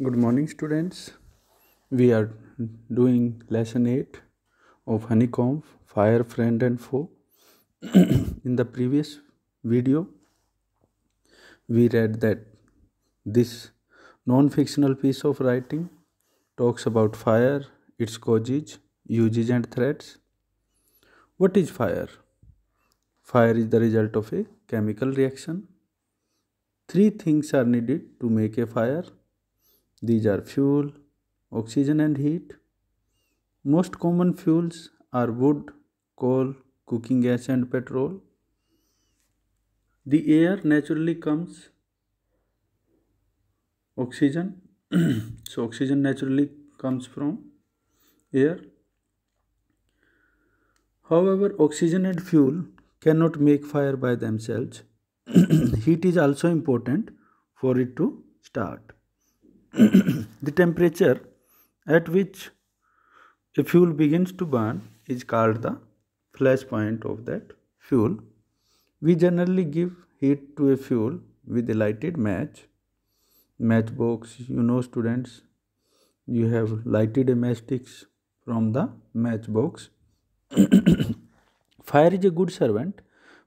good morning students we are doing lesson 8 of honeycomb fire friend and foe in the previous video we read that this non-fictional piece of writing talks about fire its causes uses and threats what is fire fire is the result of a chemical reaction three things are needed to make a fire these are fuel, oxygen and heat. Most common fuels are wood, coal, cooking gas and petrol. The air naturally comes oxygen. so oxygen naturally comes from air. However, oxygen and fuel cannot make fire by themselves. heat is also important for it to start the temperature at which a fuel begins to burn is called the flash point of that fuel. We generally give heat to a fuel with a lighted match. Matchbox, you know students, you have lighted a matchsticks from the matchbox. Fire is a good servant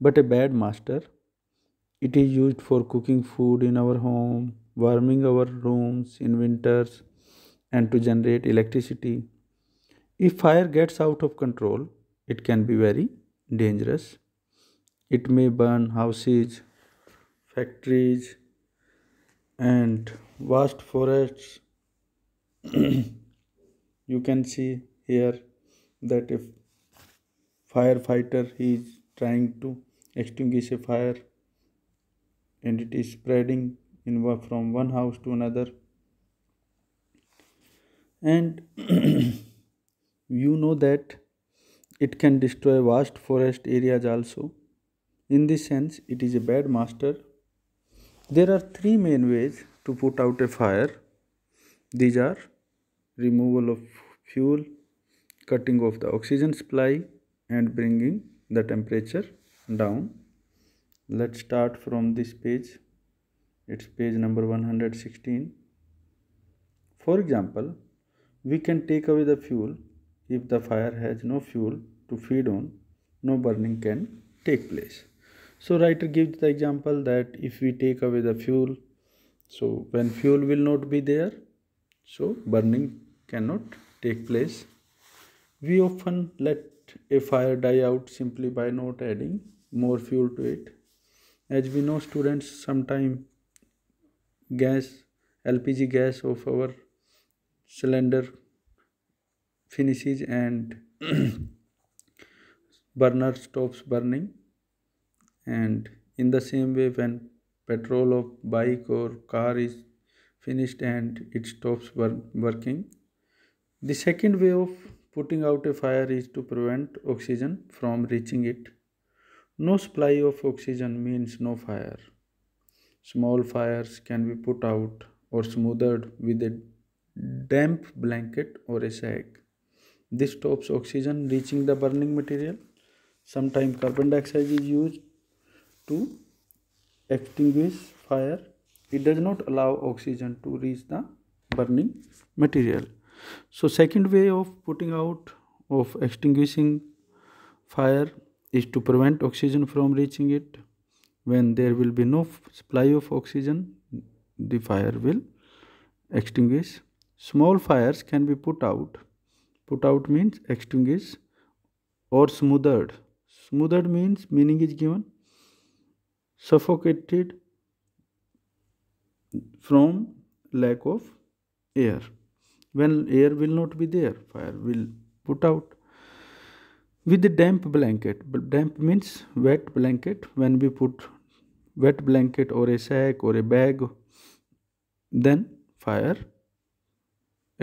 but a bad master. It is used for cooking food in our home, warming our rooms in winters and to generate electricity. If fire gets out of control, it can be very dangerous. It may burn houses, factories, and vast forests. you can see here that if firefighter is trying to extinguish a fire and it is spreading in from one house to another and you know that it can destroy vast forest areas also in this sense it is a bad master there are three main ways to put out a fire these are removal of fuel cutting off the oxygen supply and bringing the temperature down let's start from this page it's page number 116 for example we can take away the fuel if the fire has no fuel to feed on no burning can take place so writer gives the example that if we take away the fuel so when fuel will not be there so burning cannot take place we often let a fire die out simply by not adding more fuel to it as we know students sometimes gas lpg gas of our cylinder finishes and burner stops burning and in the same way when petrol of bike or car is finished and it stops working the second way of putting out a fire is to prevent oxygen from reaching it no supply of oxygen means no fire Small fires can be put out or smothered with a damp blanket or a sack. This stops oxygen reaching the burning material. Sometimes carbon dioxide is used to extinguish fire. It does not allow oxygen to reach the burning material. So second way of putting out of extinguishing fire is to prevent oxygen from reaching it when there will be no supply of oxygen the fire will extinguish small fires can be put out put out means extinguish or smothered smothered means meaning is given suffocated from lack of air when air will not be there fire will put out with the damp blanket damp means wet blanket when we put wet blanket or a sack or a bag then fire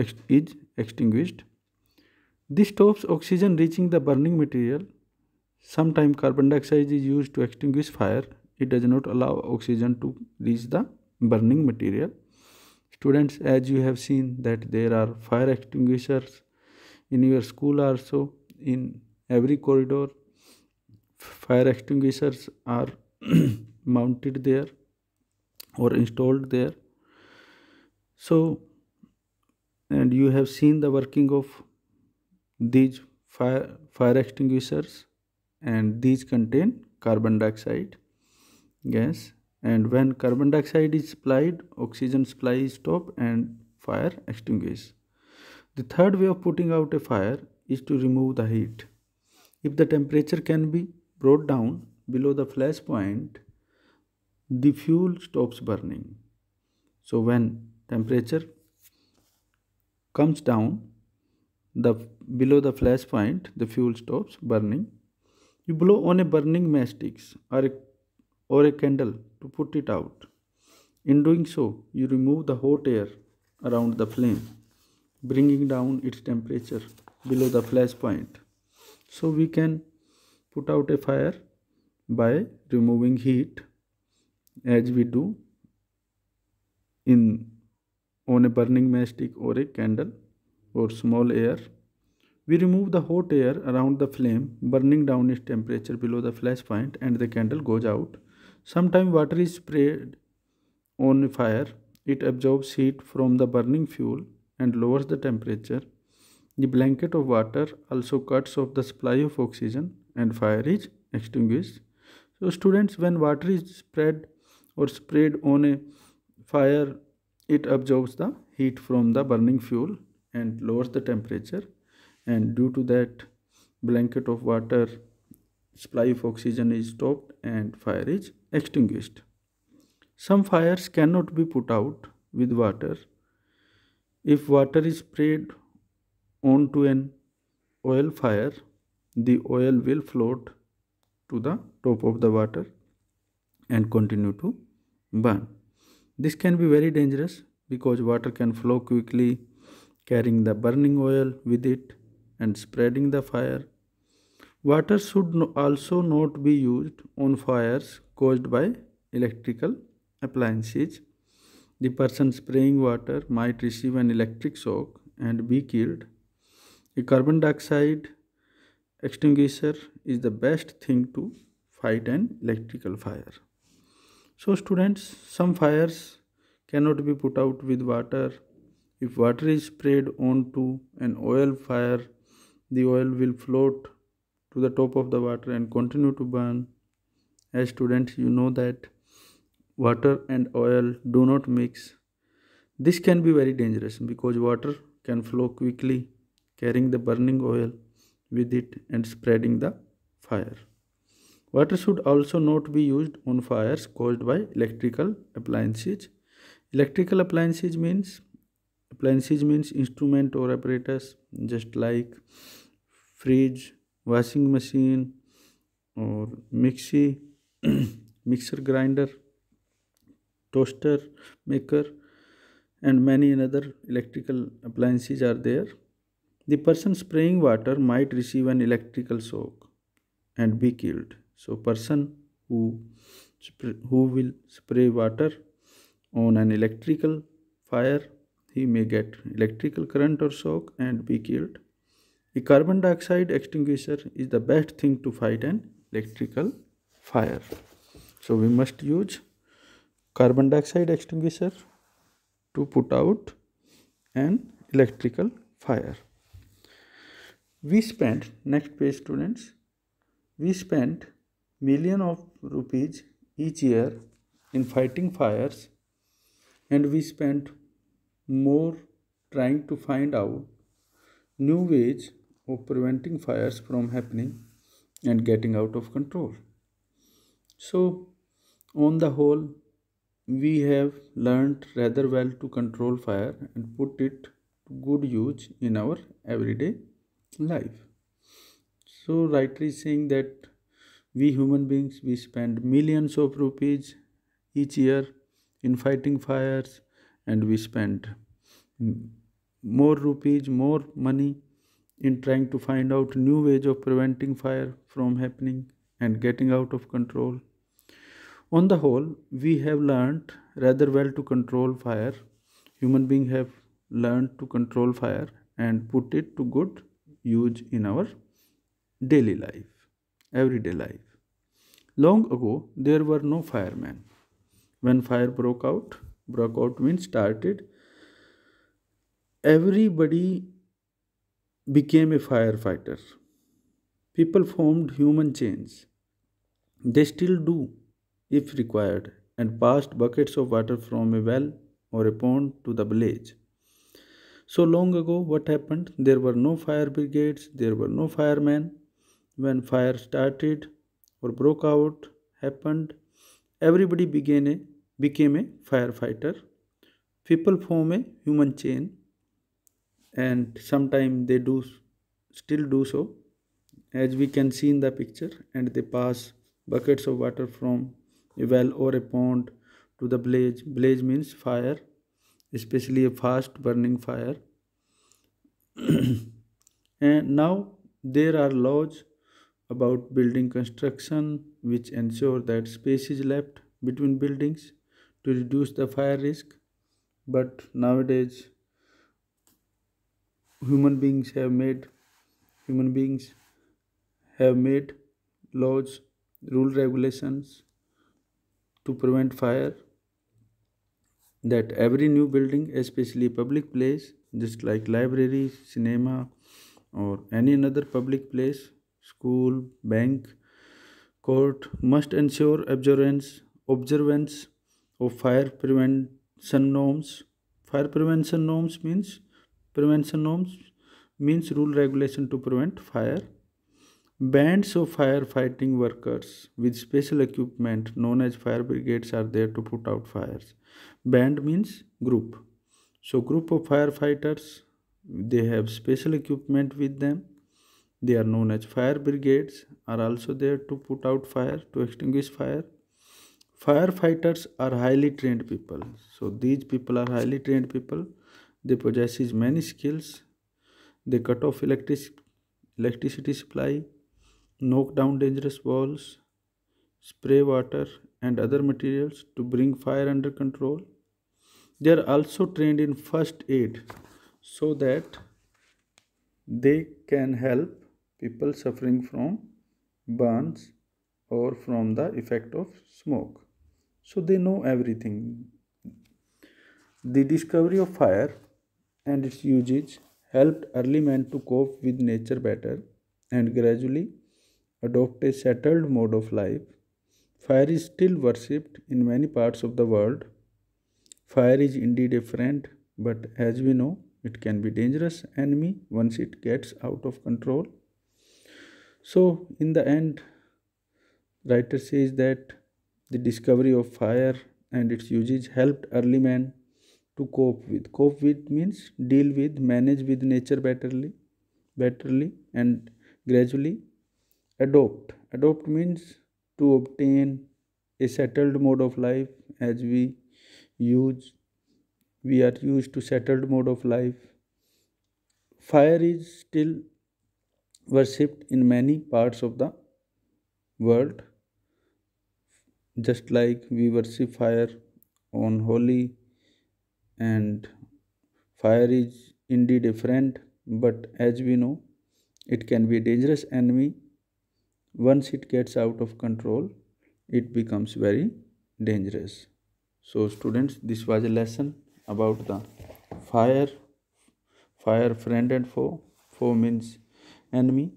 is extinguished this stops oxygen reaching the burning material sometimes carbon dioxide is used to extinguish fire it does not allow oxygen to reach the burning material students as you have seen that there are fire extinguishers in your school also in every corridor fire extinguishers are mounted there or installed there so and you have seen the working of these fire, fire extinguishers and these contain carbon dioxide gas and when carbon dioxide is supplied oxygen supply is stopped and fire extinguishes. the third way of putting out a fire is to remove the heat if the temperature can be brought down below the flash point the fuel stops burning. So when temperature comes down the below the flash point the fuel stops burning. You blow on a burning matchsticks or a, or a candle to put it out. In doing so, you remove the hot air around the flame, bringing down its temperature below the flash point. So we can put out a fire by removing heat as we do in on a burning matchstick or a candle or small air we remove the hot air around the flame burning down its temperature below the flash point and the candle goes out sometimes water is sprayed on fire it absorbs heat from the burning fuel and lowers the temperature the blanket of water also cuts off the supply of oxygen and fire is extinguished so students when water is spread or spread on a fire, it absorbs the heat from the burning fuel and lowers the temperature and due to that blanket of water supply of oxygen is stopped and fire is extinguished. Some fires cannot be put out with water. If water is sprayed onto an oil fire, the oil will float to the top of the water and continue to burn. This can be very dangerous because water can flow quickly, carrying the burning oil with it and spreading the fire. Water should also not be used on fires caused by electrical appliances. The person spraying water might receive an electric shock and be killed. A carbon dioxide extinguisher is the best thing to fight an electrical fire so students some fires cannot be put out with water if water is sprayed onto an oil fire the oil will float to the top of the water and continue to burn as students you know that water and oil do not mix this can be very dangerous because water can flow quickly carrying the burning oil with it and spreading the fire Water should also not be used on fires caused by electrical appliances. Electrical appliances means appliances means instrument or apparatus just like fridge, washing machine or mixie, mixer grinder, toaster maker and many another electrical appliances are there. The person spraying water might receive an electrical shock and be killed so person who who will spray water on an electrical fire he may get electrical current or shock and be killed a carbon dioxide extinguisher is the best thing to fight an electrical fire so we must use carbon dioxide extinguisher to put out an electrical fire we spent next page students we spent million of rupees each year in fighting fires and we spent more trying to find out new ways of preventing fires from happening and getting out of control. So, on the whole, we have learned rather well to control fire and put it to good use in our everyday life. So, rightly saying that we human beings, we spend millions of rupees each year in fighting fires and we spend more rupees, more money in trying to find out new ways of preventing fire from happening and getting out of control. On the whole, we have learned rather well to control fire. Human beings have learned to control fire and put it to good use in our daily life everyday life. Long ago, there were no firemen. When fire broke out, broke out means started, everybody became a firefighter. People formed human chains. They still do, if required, and passed buckets of water from a well or a pond to the village. So long ago, what happened? There were no fire brigades, there were no firemen, when fire started or broke out happened everybody began a, became a firefighter people form a human chain and sometimes they do still do so as we can see in the picture and they pass buckets of water from a well or a pond to the blaze blaze means fire especially a fast burning fire and now there are laws about building construction which ensure that space is left between buildings to reduce the fire risk but nowadays human beings have made human beings have made laws rule regulations to prevent fire that every new building especially public place just like library cinema or any another public place school, bank, court must ensure observance, observance of fire prevention norms. Fire prevention norms means prevention norms means rule regulation to prevent fire. Bands of firefighting workers with special equipment known as fire brigades are there to put out fires. Band means group. So group of firefighters, they have special equipment with them they are known as fire brigades are also there to put out fire to extinguish fire firefighters are highly trained people so these people are highly trained people they possess many skills they cut off electric electricity supply knock down dangerous walls spray water and other materials to bring fire under control they are also trained in first aid so that they can help people suffering from burns or from the effect of smoke. So they know everything. The discovery of fire and its usage helped early man to cope with nature better and gradually adopt a settled mode of life. Fire is still worshipped in many parts of the world. Fire is indeed a friend, but as we know, it can be dangerous enemy once it gets out of control so in the end writer says that the discovery of fire and its usage helped early man to cope with cope with means deal with manage with nature betterly betterly and gradually adopt adopt means to obtain a settled mode of life as we use we are used to settled mode of life fire is still worshipped in many parts of the world, just like we worship fire on holy, and fire is indeed a friend, but as we know, it can be a dangerous enemy. Once it gets out of control, it becomes very dangerous. So, students, this was a lesson about the fire, fire friend and foe. Foe means enemy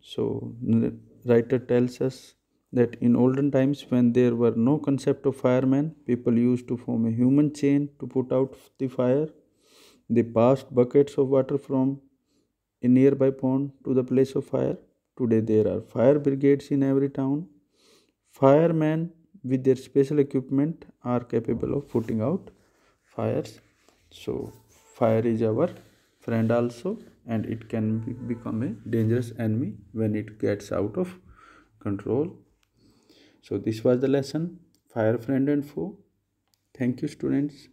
so the writer tells us that in olden times when there were no concept of firemen people used to form a human chain to put out the fire they passed buckets of water from a nearby pond to the place of fire today there are fire brigades in every town firemen with their special equipment are capable of putting out fires so fire is our friend also and it can be, become a dangerous enemy when it gets out of control so this was the lesson fire friend and foe thank you students